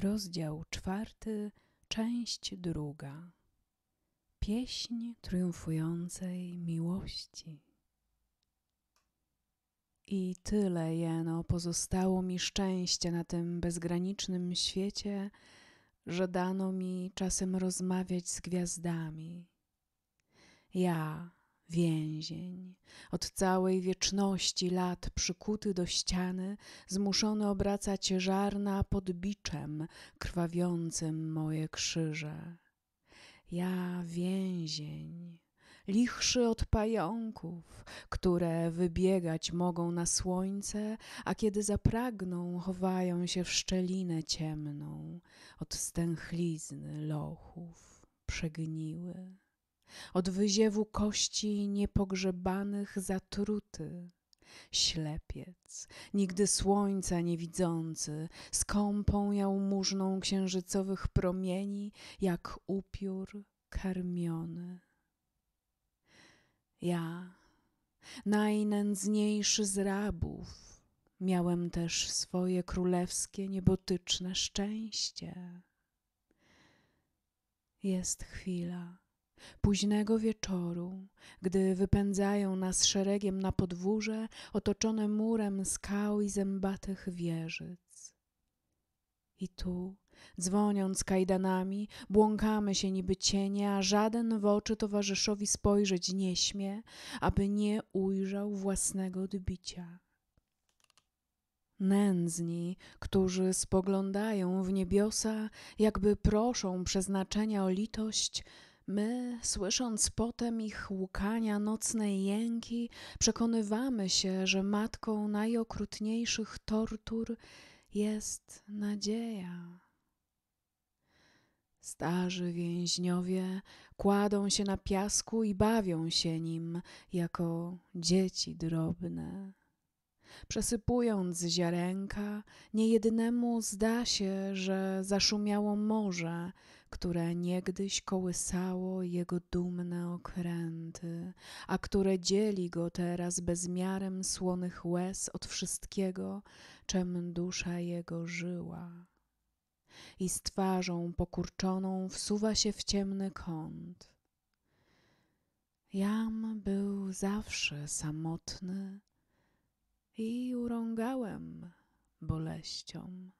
Rozdział czwarty, część druga. Pieśń triumfującej miłości. I tyle jeno pozostało mi szczęścia na tym bezgranicznym świecie, że dano mi czasem rozmawiać z gwiazdami. Ja, więzień. Od całej wieczności lat przykuty do ściany, zmuszony obracać żarna pod biczem krwawiącym moje krzyże. Ja więzień, lichszy od pająków, które wybiegać mogą na słońce, a kiedy zapragną, chowają się w szczelinę ciemną od stęchlizny lochów przegniły od wyziewu kości niepogrzebanych zatruty. Ślepiec, nigdy słońca widzący, skąpą jałmużną księżycowych promieni, jak upiór karmiony. Ja, najnędzniejszy z rabów, miałem też swoje królewskie niebotyczne szczęście. Jest chwila Późnego wieczoru, gdy wypędzają nas szeregiem na podwórze, otoczone murem skał i zębatych wieżyc. I tu, dzwoniąc kajdanami, błąkamy się niby cienie, a żaden w oczy towarzyszowi spojrzeć nie śmie, aby nie ujrzał własnego odbicia. Nędzni, którzy spoglądają w niebiosa, jakby proszą przeznaczenia o litość, My, słysząc potem ich łukania, nocne jęki, przekonywamy się, że matką najokrutniejszych tortur jest nadzieja. Starzy więźniowie kładą się na piasku i bawią się nim jako dzieci drobne. Przesypując ziarenka, niejednemu zda się, że zaszumiało morze, które niegdyś kołysało jego dumne okręty, a które dzieli go teraz bezmiarem słonych łez od wszystkiego, czym dusza jego żyła. I z twarzą pokurczoną wsuwa się w ciemny kąt. Jam był zawsze samotny i urągałem boleściom.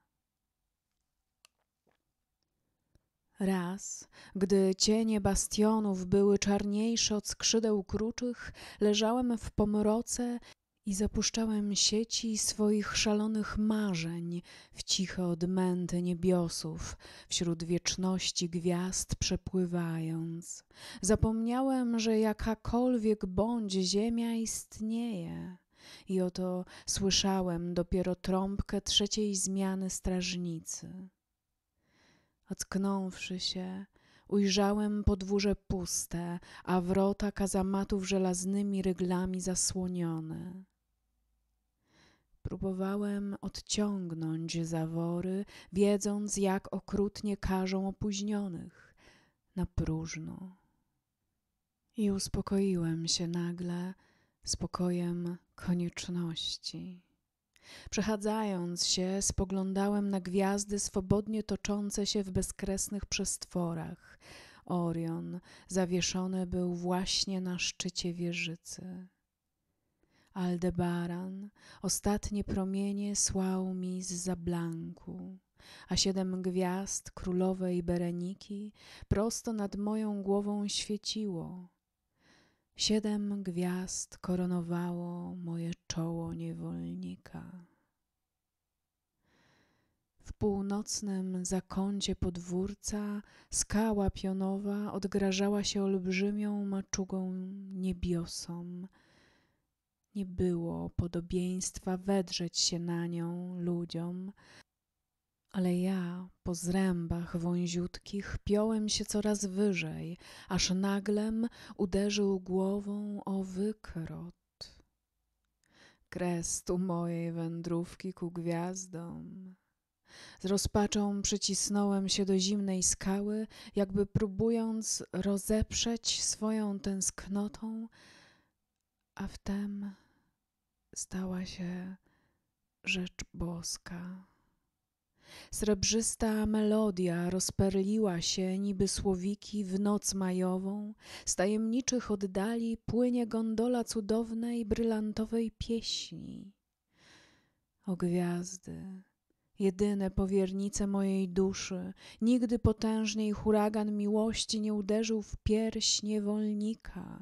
Raz, gdy cienie bastionów były czarniejsze od skrzydeł kruczych, leżałem w pomroce i zapuszczałem sieci swoich szalonych marzeń w ciche odmęty niebiosów, wśród wieczności gwiazd przepływając. Zapomniałem, że jakakolwiek bądź ziemia istnieje. I oto słyszałem dopiero trąbkę trzeciej zmiany strażnicy. Ocknąwszy się, ujrzałem podwórze puste, a wrota kazamatów żelaznymi ryglami zasłonione. Próbowałem odciągnąć zawory, wiedząc, jak okrutnie karzą opóźnionych, na próżno. I uspokoiłem się nagle spokojem konieczności. Przechadzając się, spoglądałem na gwiazdy swobodnie toczące się w bezkresnych przestworach. Orion zawieszony był właśnie na szczycie wieżycy. Aldebaran ostatnie promienie słał mi z zablanku, a siedem gwiazd królowej Bereniki prosto nad moją głową świeciło Siedem gwiazd koronowało moje czoło niewolnika. W północnym zakącie podwórca skała pionowa odgrażała się olbrzymią maczugą niebiosom. Nie było podobieństwa wedrzeć się na nią ludziom, ale ja po zrębach wąziutkich piąłem się coraz wyżej, aż naglem uderzył głową o wykrot. Kres tu mojej wędrówki ku gwiazdom. Z rozpaczą przycisnąłem się do zimnej skały, jakby próbując rozeprzeć swoją tęsknotą, a wtem stała się rzecz boska. Srebrzysta melodia rozperliła się niby słowiki w noc majową, z tajemniczych oddali płynie gondola cudownej, brylantowej pieśni. O gwiazdy, jedyne powiernice mojej duszy, nigdy potężniej huragan miłości nie uderzył w pierś niewolnika.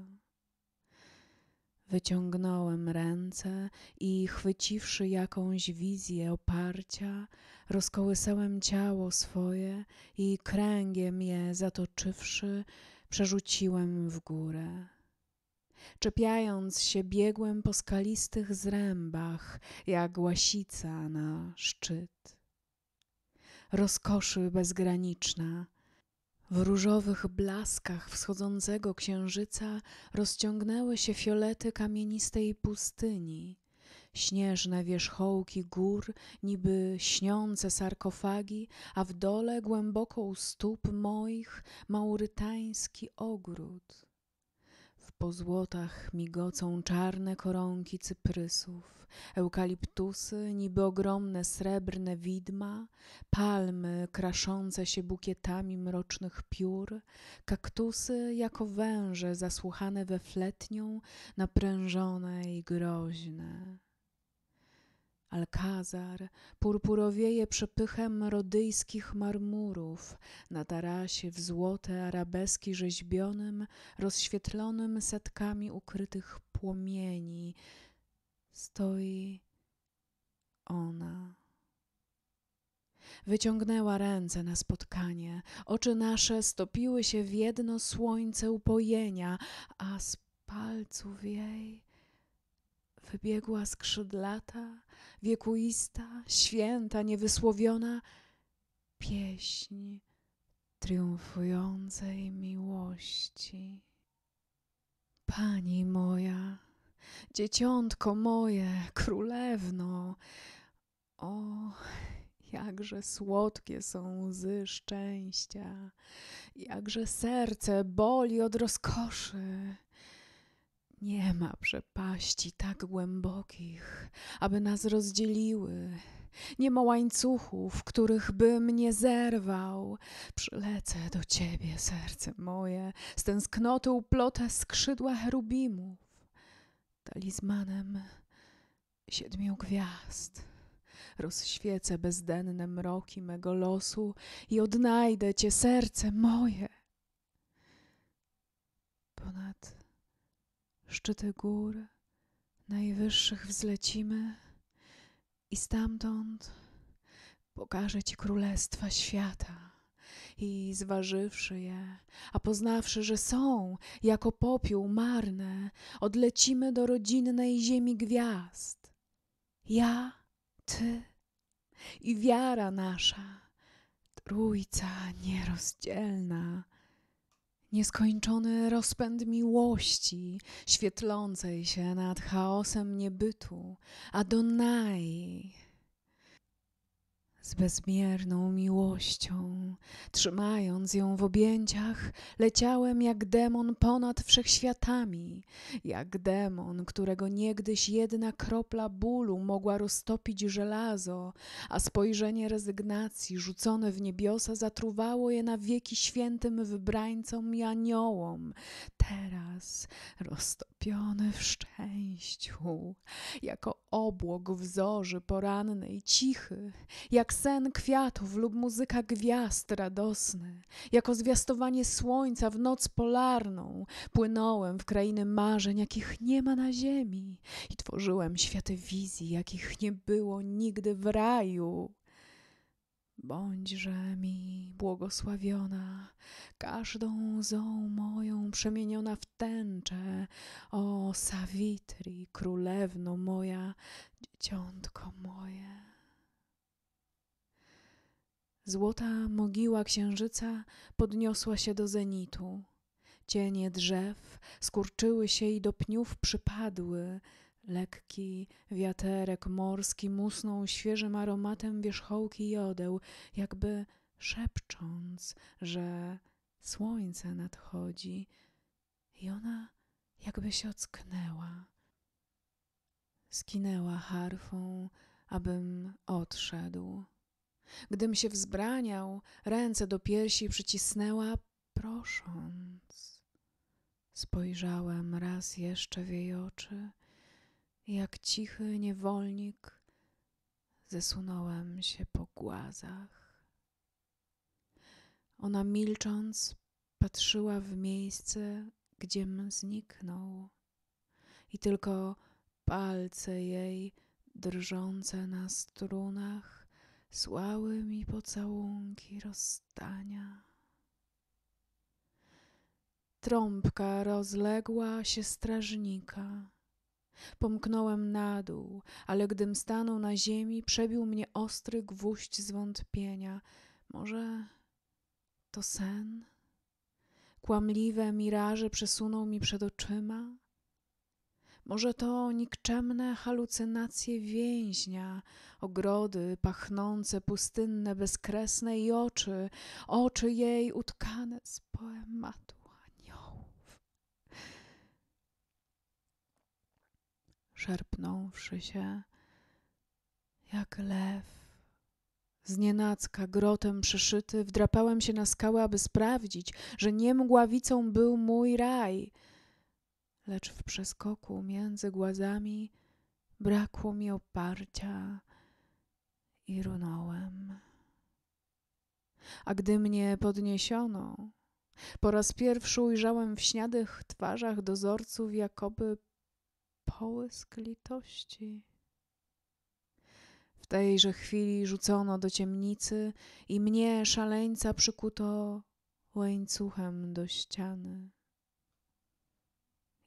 Wyciągnąłem ręce i chwyciwszy jakąś wizję oparcia, rozkołysałem ciało swoje i kręgiem je zatoczywszy, przerzuciłem w górę. Czepiając się, biegłem po skalistych zrębach, jak łasica na szczyt. Rozkoszy bezgraniczna, w różowych blaskach wschodzącego księżyca rozciągnęły się fiolety kamienistej pustyni. Śnieżne wierzchołki gór, niby śniące sarkofagi, a w dole głęboko u stóp moich maurytański ogród po złotach migocą czarne koronki cyprysów, eukaliptusy, niby ogromne srebrne widma, palmy kraszące się bukietami mrocznych piór, kaktusy jako węże zasłuchane we fletnią, naprężone i groźne. Alkazar, purpurowieje przepychem rodyjskich marmurów, na tarasie w złote arabeski rzeźbionym, rozświetlonym setkami ukrytych płomieni, stoi ona. Wyciągnęła ręce na spotkanie, oczy nasze stopiły się w jedno słońce upojenia, a z palców jej wybiegła skrzydlata, wiekuista, święta, niewysłowiona pieśń triumfującej miłości. Pani moja, dzieciątko moje, królewno, o, jakże słodkie są łzy szczęścia, jakże serce boli od rozkoszy. Nie ma przepaści tak głębokich, aby nas rozdzieliły. Nie ma łańcuchów, których bym nie zerwał. Przylecę do ciebie, serce moje, z tęsknoty uplotę skrzydła cherubimów, talizmanem siedmiu gwiazd. Rozświecę bezdenne mroki mego losu i odnajdę cię, serce moje. Ponad szczyty gór najwyższych wzlecimy i stamtąd pokażę ci królestwa świata. I zważywszy je, a poznawszy, że są jako popiół marne, odlecimy do rodzinnej ziemi gwiazd. Ja, ty i wiara nasza, trójca nierozdzielna Nieskończony rozpęd miłości, świetlącej się nad chaosem niebytu, Adonai, z bezmierną miłością. Trzymając ją w objęciach, leciałem jak demon ponad wszechświatami, jak demon, którego niegdyś jedna kropla bólu mogła roztopić żelazo, a spojrzenie rezygnacji rzucone w niebiosa zatruwało je na wieki świętym wybrańcom i aniołom. Teraz roztopiłem utopiony w szczęściu, jako obłok w zorzy porannej, cichy, jak sen kwiatów lub muzyka gwiazd radosny, jako zwiastowanie słońca w noc polarną, płynąłem w krainy marzeń, jakich nie ma na ziemi i tworzyłem światy wizji, jakich nie było nigdy w raju. Bądźże mi błogosławiona, każdą zą moją przemieniona w tęczę, o Savitri, królewno moja, dzieciątko moje. Złota mogiła księżyca podniosła się do zenitu. Cienie drzew skurczyły się i do pniów przypadły, Lekki wiaterek morski musnął świeżym aromatem wierzchołki jodeł, jakby szepcząc, że słońce nadchodzi, i ona jakby się ocknęła. Skinęła harfą, abym odszedł. Gdym się wzbraniał, ręce do piersi przycisnęła, prosząc. Spojrzałem raz jeszcze w jej oczy jak cichy niewolnik, zesunąłem się po głazach. Ona milcząc patrzyła w miejsce, gdziem zniknął, i tylko palce jej drżące na strunach słały mi pocałunki rozstania. Trąbka rozległa się strażnika Pomknąłem na dół, ale gdym stanął na ziemi, przebił mnie ostry gwóźdź zwątpienia. Może to sen? Kłamliwe miraże przesunął mi przed oczyma? Może to nikczemne halucynacje więźnia, ogrody pachnące, pustynne, bezkresne i oczy, oczy jej utkane z poematu. szarpnąwszy się, jak lew. Znienacka, grotem przeszyty, wdrapałem się na skałę, aby sprawdzić, że nie mgławicą był mój raj. Lecz w przeskoku między głazami brakło mi oparcia i runąłem. A gdy mnie podniesiono, po raz pierwszy ujrzałem w śniadych twarzach dozorców jakoby połysk litości. W tejże chwili rzucono do ciemnicy i mnie, szaleńca, przykuto łańcuchem do ściany.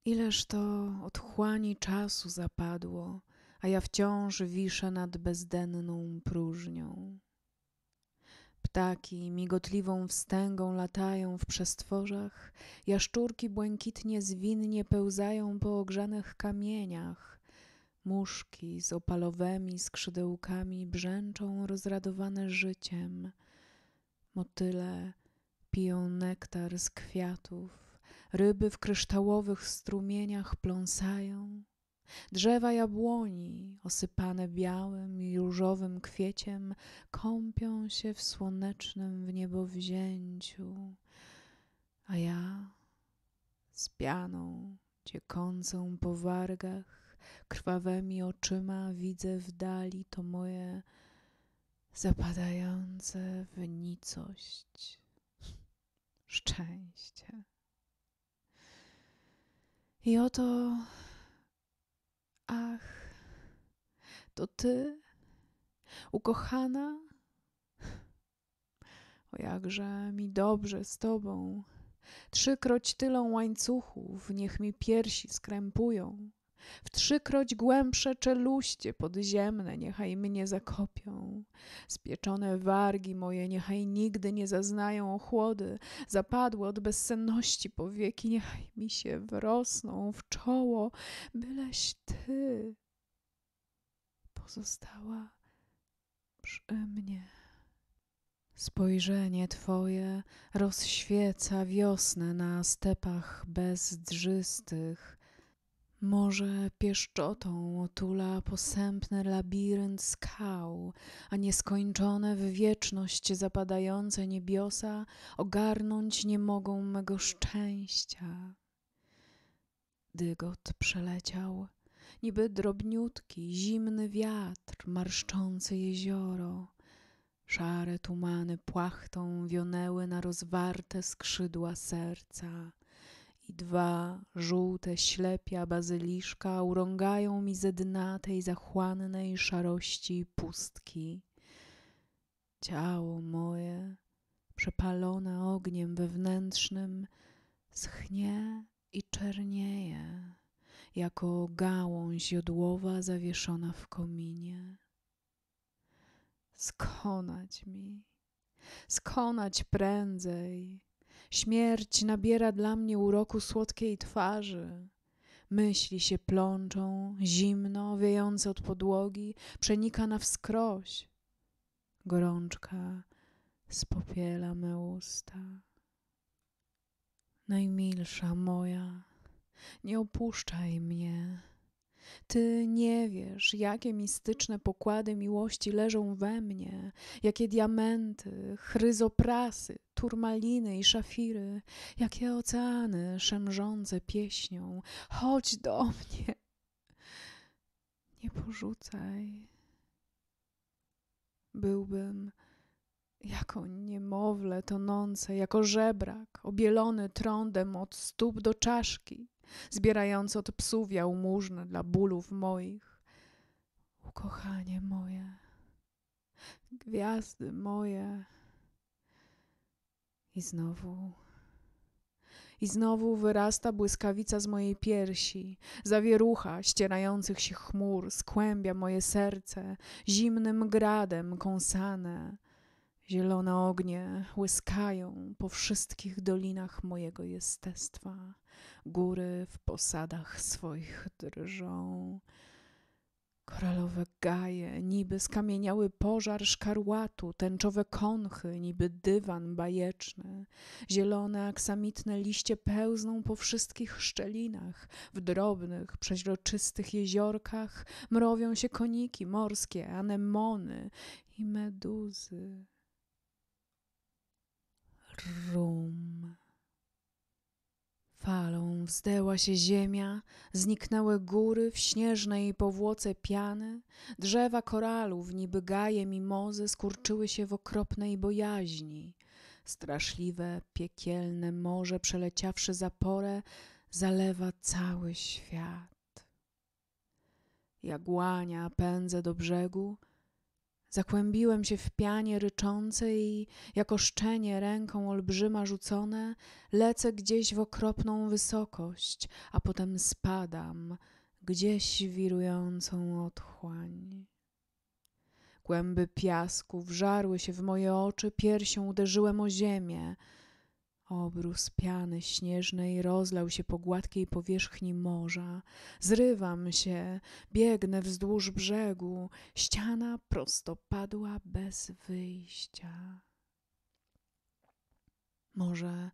Ileż to odchłani czasu zapadło, a ja wciąż wiszę nad bezdenną próżnią. Ptaki migotliwą wstęgą latają w przestworzach, jaszczurki błękitnie zwinnie pełzają po ogrzanych kamieniach. Muszki z opalowymi skrzydełkami brzęczą rozradowane życiem. Motyle piją nektar z kwiatów, ryby w kryształowych strumieniach pląsają. Drzewa jabłoni, osypane białym i różowym kwieciem, kąpią się w słonecznym niebowzięciu, a ja z pianą ciekącą po wargach, krwawymi oczyma widzę w dali to moje zapadające w nicość szczęście. I oto To ty, ukochana? O jakże mi dobrze z tobą. Trzykroć tylą łańcuchów, niech mi piersi skrępują. W trzykroć głębsze czeluście podziemne niechaj mnie zakopią. Spieczone wargi moje niechaj nigdy nie zaznają ochłody. Zapadłe od bezsenności powieki niechaj mi się wrosną w czoło, byleś ty pozostała przy mnie. Spojrzenie Twoje rozświeca wiosnę na stepach bezdrzystych. Morze pieszczotą otula posępny labirynt skał, a nieskończone w wieczność zapadające niebiosa ogarnąć nie mogą mego szczęścia. Dygot przeleciał niby drobniutki, zimny wiatr marszczący jezioro. Szare tumany płachtą wionęły na rozwarte skrzydła serca i dwa żółte ślepia bazyliszka urągają mi ze dna tej zachłannej szarości pustki. Ciało moje, przepalone ogniem wewnętrznym, schnie i czernieje jako gałąź jodłowa zawieszona w kominie. Skonać mi, skonać prędzej. Śmierć nabiera dla mnie uroku słodkiej twarzy. Myśli się plączą, zimno, wiejące od podłogi, przenika na wskroś. Gorączka spopiela me usta. Najmilsza moja, nie opuszczaj mnie. Ty nie wiesz, jakie mistyczne pokłady miłości leżą we mnie, jakie diamenty, chryzoprasy, turmaliny i szafiry, jakie oceany szemrzące pieśnią. Chodź do mnie. Nie porzucaj. Byłbym jako niemowlę tonące, jako żebrak, obielony trądem od stóp do czaszki zbierając od psów jałmużnę dla bólów moich. Ukochanie moje, gwiazdy moje. I znowu. I znowu wyrasta błyskawica z mojej piersi, zawierucha ścierających się chmur skłębia moje serce, zimnym gradem kąsane. Zielone ognie łyskają po wszystkich dolinach mojego jestestwa. Góry w posadach swoich drżą. Koralowe gaje, niby skamieniały pożar szkarłatu, tęczowe konchy, niby dywan bajeczny. Zielone, aksamitne liście pełzną po wszystkich szczelinach. W drobnych, przeźroczystych jeziorkach mrowią się koniki morskie, anemony i meduzy. Wzdęła się ziemia, zniknęły góry w śnieżnej powłoce piany, drzewa koralów, niby gaje mimozy, skurczyły się w okropnej bojaźni. Straszliwe, piekielne morze, przeleciawszy zaporę, zalewa cały świat. Jagłania pędzę do brzegu, Zakłębiłem się w pianie ryczące i, jako szczenie ręką olbrzyma rzucone, lecę gdzieś w okropną wysokość, a potem spadam, gdzieś wirującą otchłań. Kłęby piasku wżarły się w moje oczy, piersią uderzyłem o ziemię – Obrus piany śnieżnej rozlał się po gładkiej powierzchni morza. Zrywam się, biegnę wzdłuż brzegu. Ściana prostopadła bez wyjścia. Morze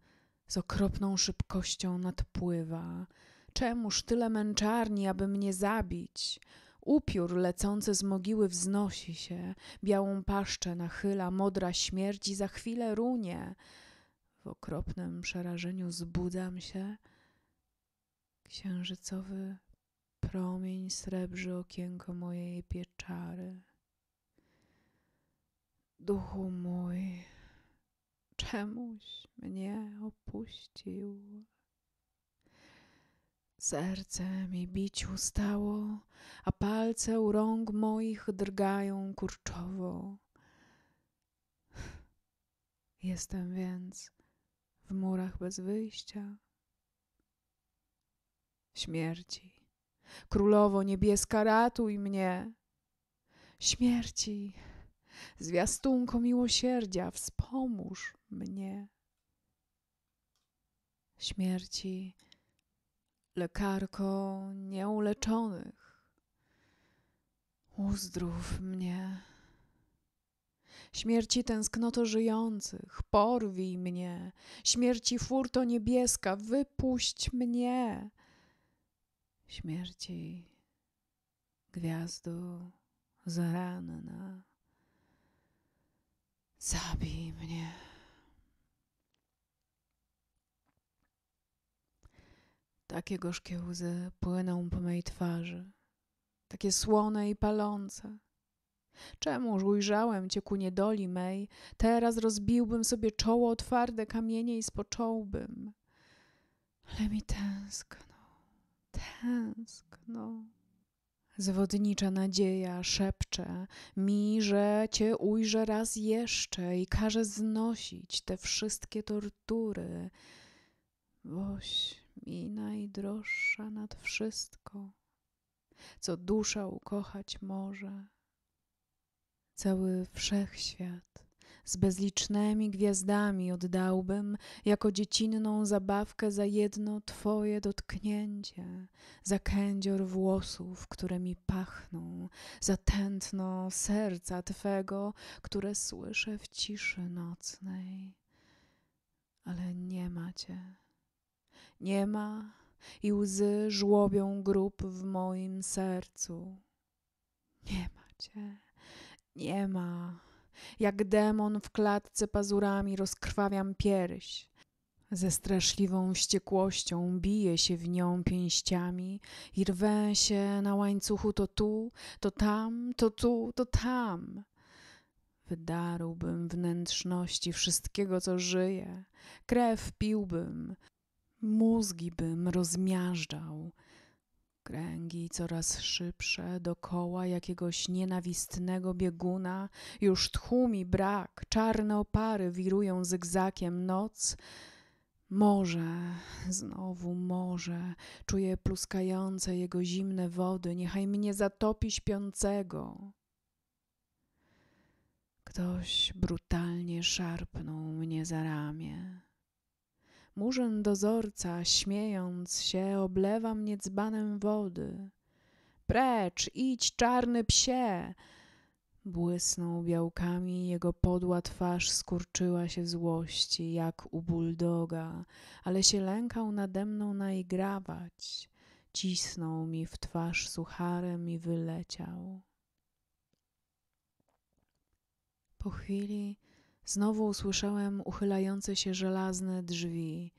z okropną szybkością nadpływa. Czemuż tyle męczarni, aby mnie zabić? Upiór lecący z mogiły wznosi się, białą paszczę nachyla, modra śmierdzi. za chwilę runie. W okropnym przerażeniu zbudzam się. Księżycowy promień srebrzy okienko mojej pieczary. Duchu mój, czemuś mnie opuścił. Serce mi bić ustało, a palce u rąk moich drgają kurczowo. Jestem więc murach bez wyjścia, śmierci. Królowo niebieska, ratuj mnie. Śmierci, zwiastunko miłosierdzia, wspomóż mnie. Śmierci, lekarko nieuleczonych, uzdrów mnie. Śmierci tęsknoto żyjących, porwij mnie. Śmierci furto niebieska, wypuść mnie. Śmierci gwiazdu zaranna, zabij mnie. Takie gorzkie łzy płyną po mej twarzy, takie słone i palące – Czemuż ujrzałem cię ku niedoli mej, teraz rozbiłbym sobie czoło o twarde kamienie i spocząłbym. Ale mi tęskno, tęskno. Zwodnicza nadzieja szepcze mi, że cię ujrzę raz jeszcze i każe znosić te wszystkie tortury, boś mi najdroższa nad wszystko, co dusza ukochać może cały wszechświat. Z bezlicznymi gwiazdami oddałbym jako dziecinną zabawkę za jedno Twoje dotknięcie, za kędzior włosów, które mi pachną, za tętno serca Twego, które słyszę w ciszy nocnej. Ale nie ma Cię. Nie ma i łzy żłobią grób w moim sercu. Nie ma Cię. Nie ma. Jak demon w klatce pazurami rozkrwawiam pierś. Ze straszliwą wściekłością bije się w nią pięściami i rwę się na łańcuchu to tu, to tam, to tu, to tam. Wydarłbym wnętrzności wszystkiego, co żyje, krew piłbym, mózgi bym rozmiażdżał, Kręgi coraz szybsze dokoła jakiegoś nienawistnego bieguna, już tchumi brak, czarne opary wirują zygzakiem noc. Morze, znowu morze, czuję pluskające jego zimne wody, niechaj mnie zatopi śpiącego. Ktoś brutalnie szarpnął mnie za ramię. Murzyn dozorca, śmiejąc się, oblewa mnie dzbanem wody. Precz, idź, czarny psie! Błysnął białkami, jego podła twarz skurczyła się złości, jak u buldoga, ale się lękał nademną naigrawać. Cisnął mi w twarz sucharem i wyleciał. Po chwili Znowu usłyszałem uchylające się żelazne drzwi.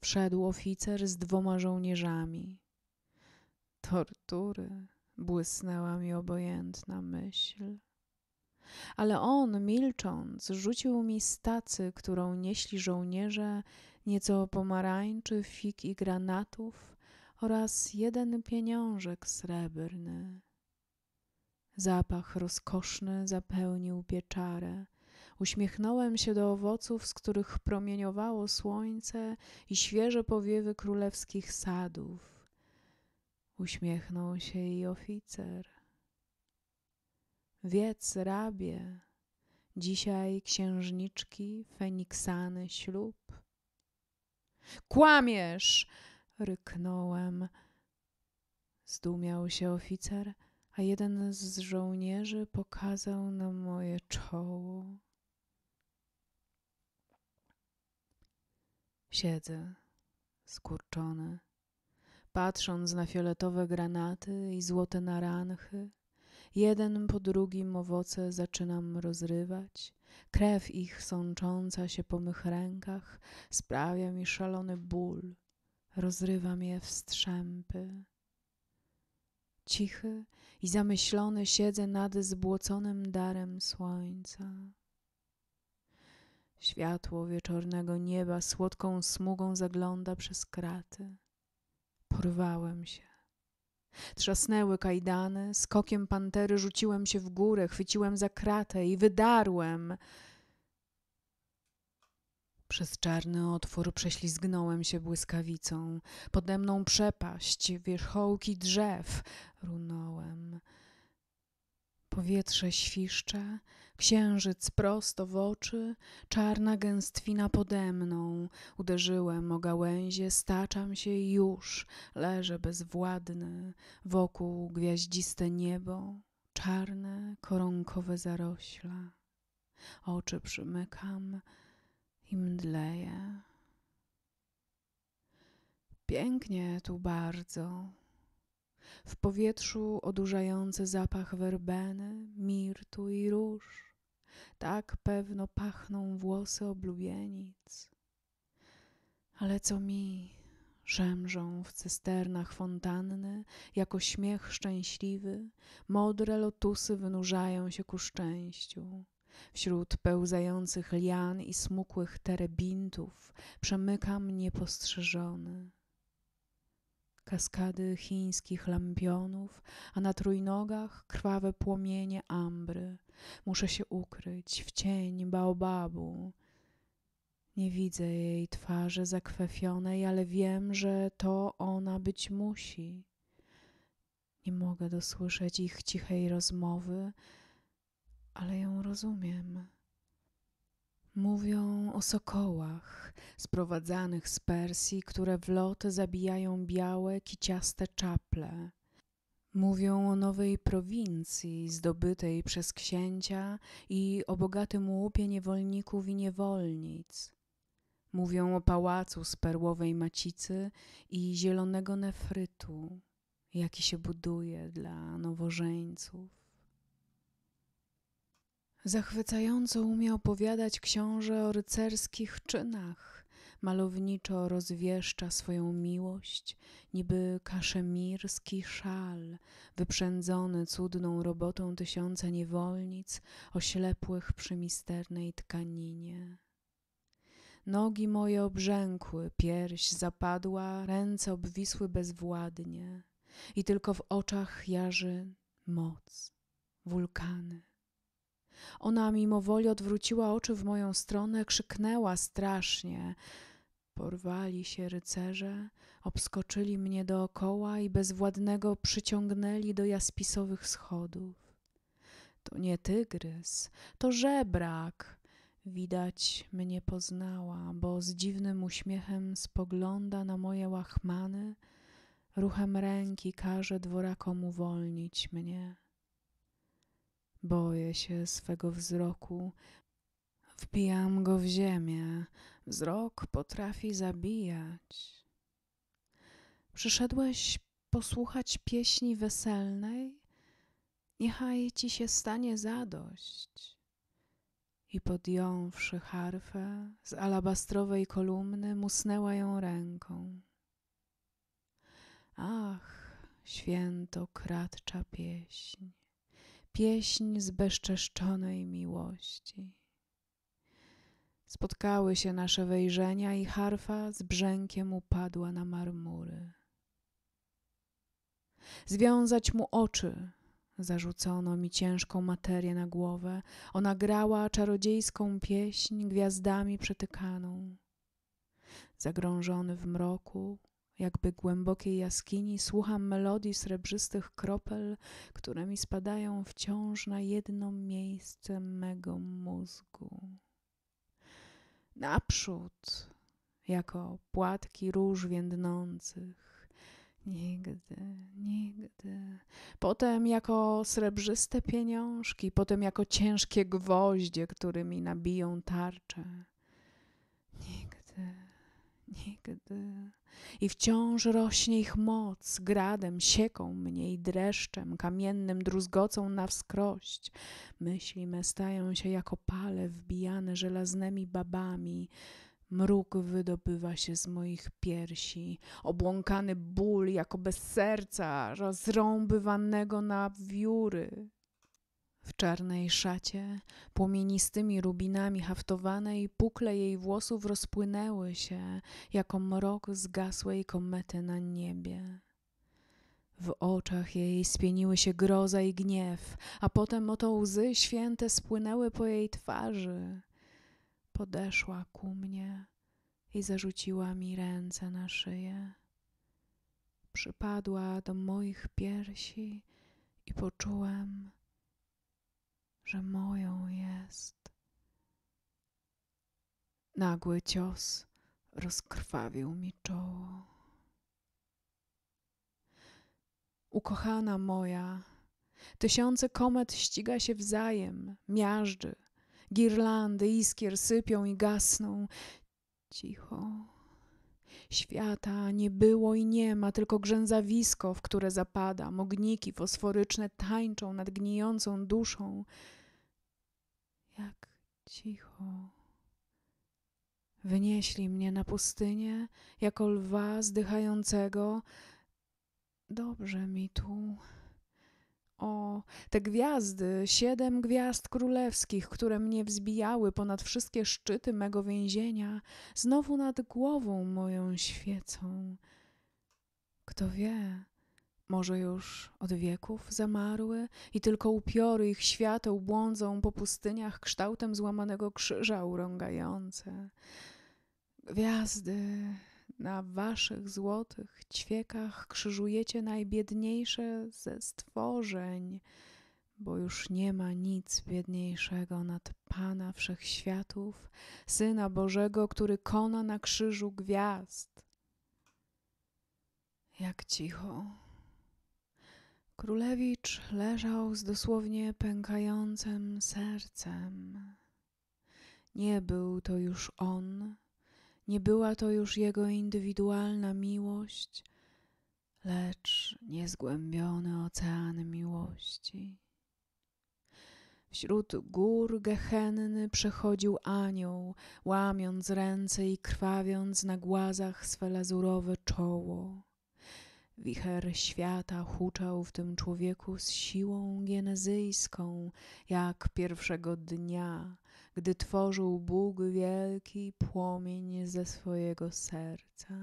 Wszedł oficer z dwoma żołnierzami. Tortury, błysnęła mi obojętna myśl. Ale on, milcząc, rzucił mi stacy, którą nieśli żołnierze, nieco pomarańczy, fig i granatów oraz jeden pieniążek srebrny. Zapach rozkoszny zapełnił pieczarę Uśmiechnąłem się do owoców, z których promieniowało słońce i świeże powiewy królewskich sadów. Uśmiechnął się i oficer. Wiec, rabie, dzisiaj księżniczki, feniksany ślub. Kłamiesz! ryknąłem. Zdumiał się oficer, a jeden z żołnierzy pokazał na moje czoło. Siedzę, skurczony, patrząc na fioletowe granaty i złote naranchy. Jeden po drugim owoce zaczynam rozrywać. Krew ich sącząca się po mych rękach sprawia mi szalony ból. Rozrywam je w strzępy. Cichy i zamyślony siedzę nad zbłoconym darem słońca. Światło wieczornego nieba słodką smugą zagląda przez kraty. Porwałem się. Trzasnęły kajdany, skokiem pantery rzuciłem się w górę, chwyciłem za kratę i wydarłem. Przez czarny otwór prześlizgnąłem się błyskawicą. Pode mną przepaść, wierzchołki drzew runąłem. Powietrze świszcze, księżyc prosto w oczy, czarna gęstwina pode mną. Uderzyłem o gałęzie, staczam się i już leżę bezwładny. Wokół gwiaździste niebo, czarne, koronkowe zarośla. Oczy przymykam i mdleję. Pięknie tu bardzo w powietrzu odurzający zapach werbeny, mirtu i róż. Tak pewno pachną włosy oblubienic. Ale co mi, szemrzą w cysternach fontanny, jako śmiech szczęśliwy, modre lotusy wynurzają się ku szczęściu. Wśród pełzających lian i smukłych terebintów przemykam niepostrzeżony kaskady chińskich lampionów, a na trójnogach krwawe płomienie ambry. Muszę się ukryć w cień baobabu. Nie widzę jej twarzy zakwefionej, ale wiem, że to ona być musi. Nie mogę dosłyszeć ich cichej rozmowy, ale ją rozumiem. Mówią o sokołach sprowadzanych z Persji, które w loty zabijają białe, kiciaste czaple. Mówią o nowej prowincji zdobytej przez księcia i o bogatym łupie niewolników i niewolnic. Mówią o pałacu z perłowej macicy i zielonego nefrytu, jaki się buduje dla nowożeńców. Zachwycająco umie opowiadać książę o rycerskich czynach. Malowniczo rozwieszcza swoją miłość, niby kaszemirski szal, wyprzędzony cudną robotą tysiąca niewolnic, oślepłych przy misternej tkaninie. Nogi moje obrzękły, pierś zapadła, ręce obwisły bezwładnie i tylko w oczach jarzy moc, wulkany ona mimowoli odwróciła oczy w moją stronę, krzyknęła strasznie. Porwali się rycerze, obskoczyli mnie dookoła i bezwładnego przyciągnęli do jaspisowych schodów. To nie tygrys, to żebrak. Widać mnie poznała, bo z dziwnym uśmiechem spogląda na moje łachmany, ruchem ręki każe dworakom uwolnić mnie. Boję się swego wzroku, wbijam go w ziemię. Wzrok potrafi zabijać. Przyszedłeś posłuchać pieśni weselnej? Niechaj ci się stanie zadość. I podjąwszy harfę z alabastrowej kolumny, musnęła ją ręką. Ach, święto kratcza pieśń pieśń zbezczeszczonej miłości. Spotkały się nasze wejrzenia i harfa z brzękiem upadła na marmury. Związać mu oczy, zarzucono mi ciężką materię na głowę. Ona grała czarodziejską pieśń, gwiazdami przetykaną. Zagrążony w mroku, jakby głębokiej jaskini, słucham melodii srebrzystych kropel, które mi spadają wciąż na jedno miejsce mego mózgu. Naprzód, jako płatki róż więdnących. Nigdy, nigdy. Potem jako srebrzyste pieniążki, potem jako ciężkie gwoździe, którymi nabiją tarczę. Nigdy, nigdy i wciąż rośnie ich moc, gradem sieką mnie i dreszczem kamiennym druzgocą na wskrość. Myśli me stają się jako pale wbijane żelaznymi babami, Mruk wydobywa się z moich piersi, obłąkany ból jako bez serca, rozrąbywanego na wióry. W czarnej szacie, płomienistymi rubinami haftowanej, pukle jej włosów rozpłynęły się jako mrok zgasłej komety na niebie. W oczach jej spieniły się groza i gniew, a potem oto łzy święte spłynęły po jej twarzy. Podeszła ku mnie i zarzuciła mi ręce na szyję. Przypadła do moich piersi i poczułem, że moją jest. Nagły cios rozkrwawił mi czoło. Ukochana moja, tysiące komet ściga się wzajem, miażdży, girlandy iskier sypią i gasną. Cicho. Świata nie było i nie ma, tylko grzęzawisko, w które zapada, mogniki fosforyczne tańczą nad gnijącą duszą jak cicho. Wynieśli mnie na pustynię, jako lwa zdychającego. Dobrze mi tu. O, te gwiazdy, siedem gwiazd królewskich, które mnie wzbijały ponad wszystkie szczyty mego więzienia, znowu nad głową moją świecą. Kto wie, może już od wieków zamarły i tylko upiory ich świateł błądzą po pustyniach kształtem złamanego krzyża urągające. Gwiazdy, na waszych złotych ćwiekach krzyżujecie najbiedniejsze ze stworzeń, bo już nie ma nic biedniejszego nad Pana wszechświatów, Syna Bożego, który kona na krzyżu gwiazd. Jak cicho Królewicz leżał z dosłownie pękającym sercem. Nie był to już on, nie była to już jego indywidualna miłość, lecz niezgłębiony ocean miłości. Wśród gór gehenny przechodził anioł, łamiąc ręce i krwawiąc na głazach swe lazurowe czoło. Wicher świata huczał w tym człowieku z siłą genezyjską, jak pierwszego dnia, gdy tworzył Bóg wielki płomień ze swojego serca.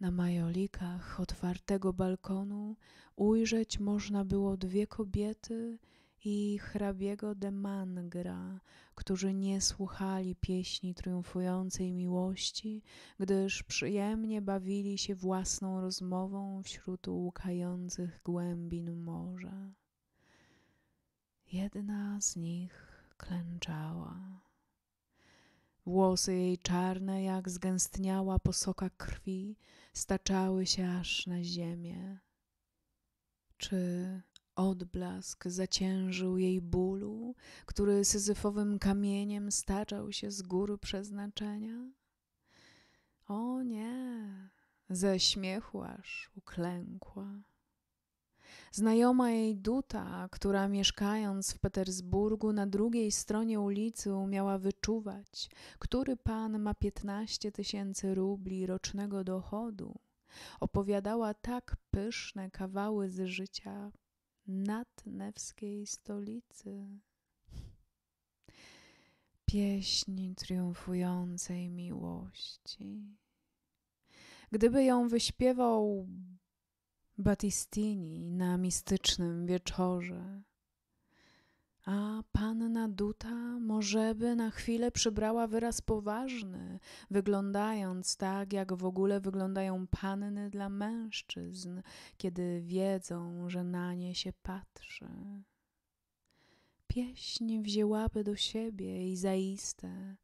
Na majolikach otwartego balkonu ujrzeć można było dwie kobiety i hrabiego de Mangra, którzy nie słuchali pieśni triumfującej miłości, gdyż przyjemnie bawili się własną rozmową wśród łkających głębin morza. Jedna z nich klęczała. Włosy jej czarne, jak zgęstniała posoka krwi, staczały się aż na ziemię. Czy Odblask zaciężył jej bólu, który syzyfowym kamieniem staczał się z góry przeznaczenia. O nie, ze uklękła. Znajoma jej Duta, która mieszkając w Petersburgu na drugiej stronie ulicy umiała wyczuwać, który pan ma piętnaście tysięcy rubli rocznego dochodu, opowiadała tak pyszne kawały z życia nadnewskiej stolicy. Pieśni triumfującej miłości. Gdyby ją wyśpiewał Battistini na mistycznym wieczorze, a panna Duta możeby na chwilę przybrała wyraz poważny, wyglądając tak, jak w ogóle wyglądają panny dla mężczyzn, kiedy wiedzą, że na nie się patrzy. Pieśń wzięłaby do siebie i zaiste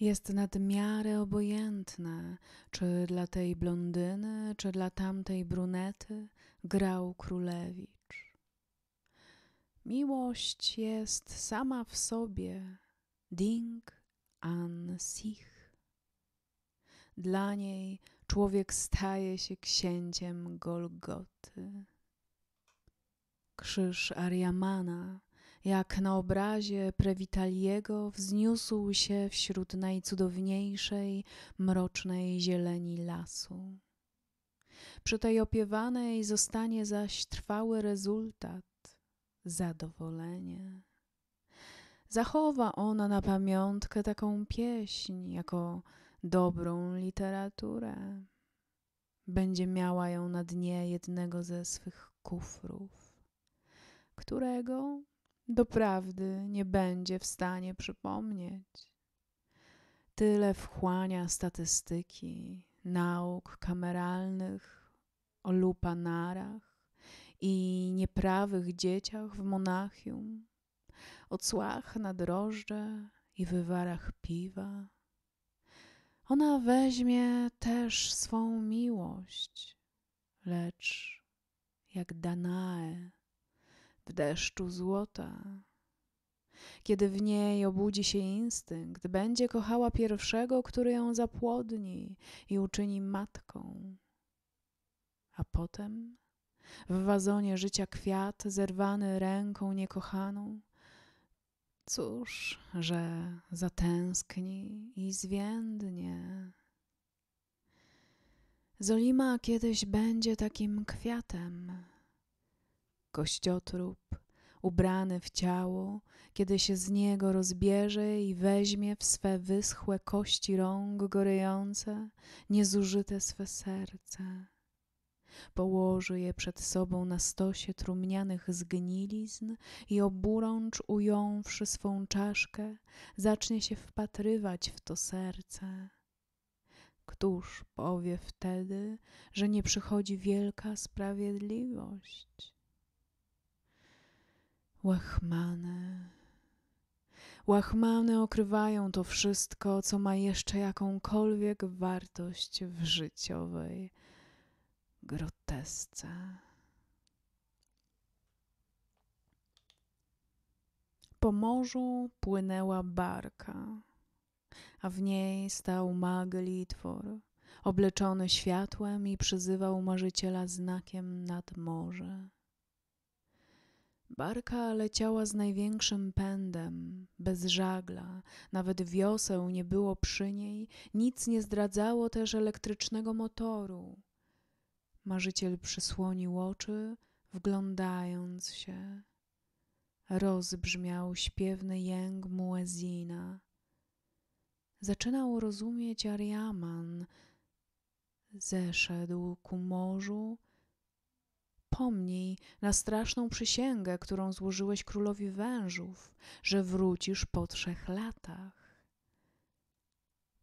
jest nad miarę obojętne, czy dla tej blondyny, czy dla tamtej brunety grał królewicz. Miłość jest sama w sobie ding an sich. Dla niej człowiek staje się księciem Golgoty. Krzyż Ariamana, jak na obrazie Prewitaliego, wzniósł się wśród najcudowniejszej, mrocznej zieleni lasu. Przy tej opiewanej zostanie zaś trwały rezultat zadowolenie. Zachowa ona na pamiątkę taką pieśń jako dobrą literaturę. Będzie miała ją na dnie jednego ze swych kufrów, którego doprawdy nie będzie w stanie przypomnieć. Tyle wchłania statystyki, nauk kameralnych o lupanarach, i nieprawych dzieciach w Monachium, o cłach na drożdże i wywarach piwa. Ona weźmie też swą miłość, lecz jak Danae w deszczu złota. Kiedy w niej obudzi się instynkt, będzie kochała pierwszego, który ją zapłodni i uczyni matką. A potem w wazonie życia kwiat zerwany ręką niekochaną. Cóż, że zatęskni i zwiędnie. Zolima kiedyś będzie takim kwiatem. Kościotrup, ubrany w ciało, kiedy się z niego rozbierze i weźmie w swe wyschłe kości rąk goryjące, niezużyte swe serce. Położy je przed sobą na stosie trumnianych zgnilizn i oburącz ująwszy swą czaszkę, zacznie się wpatrywać w to serce. Któż powie wtedy, że nie przychodzi wielka sprawiedliwość? Łachmane. Łachmane okrywają to wszystko, co ma jeszcze jakąkolwiek wartość w życiowej grotesce. Po morzu płynęła barka, a w niej stał mag Litwor, obleczony światłem i przyzywał marzyciela znakiem nad morze. Barka leciała z największym pędem, bez żagla, nawet wioseł nie było przy niej, nic nie zdradzało też elektrycznego motoru. Marzyciel przysłonił oczy, wglądając się. Rozbrzmiał śpiewny jęk muezina. Zaczynał rozumieć Ariaman. Zeszedł ku morzu. Pomnij na straszną przysięgę, którą złożyłeś królowi wężów, że wrócisz po trzech latach.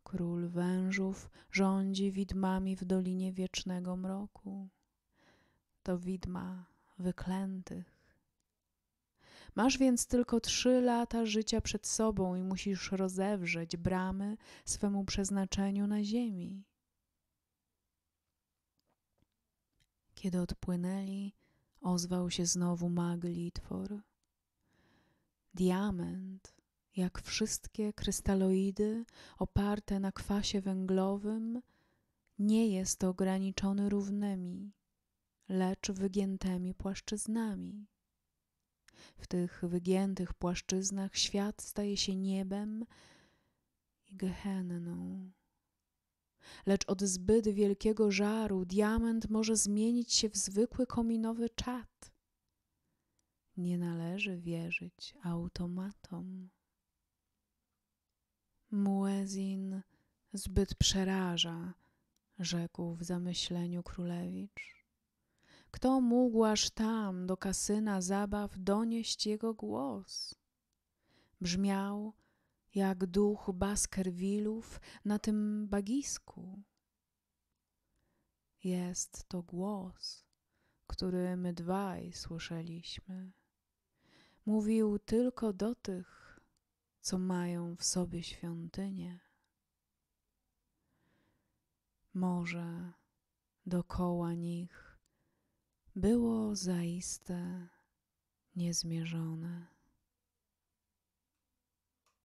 Król wężów rządzi widmami w dolinie wiecznego mroku. To widma wyklętych. Masz więc tylko trzy lata życia przed sobą i musisz rozewrzeć bramy swemu przeznaczeniu na ziemi. Kiedy odpłynęli, ozwał się znowu magli twór. Diament jak wszystkie krystaloidy oparte na kwasie węglowym, nie jest ograniczony równymi, lecz wygiętymi płaszczyznami. W tych wygiętych płaszczyznach świat staje się niebem i gehenną. Lecz od zbyt wielkiego żaru diament może zmienić się w zwykły kominowy czat. Nie należy wierzyć automatom. Muezin zbyt przeraża, rzekł w zamyśleniu królewicz. Kto mógł aż tam do kasyna zabaw donieść jego głos? Brzmiał jak duch Baskervillów na tym bagisku. Jest to głos, który my dwaj słyszeliśmy. Mówił tylko do tych, co mają w sobie świątynie. Morze dokoła nich było zaiste niezmierzone.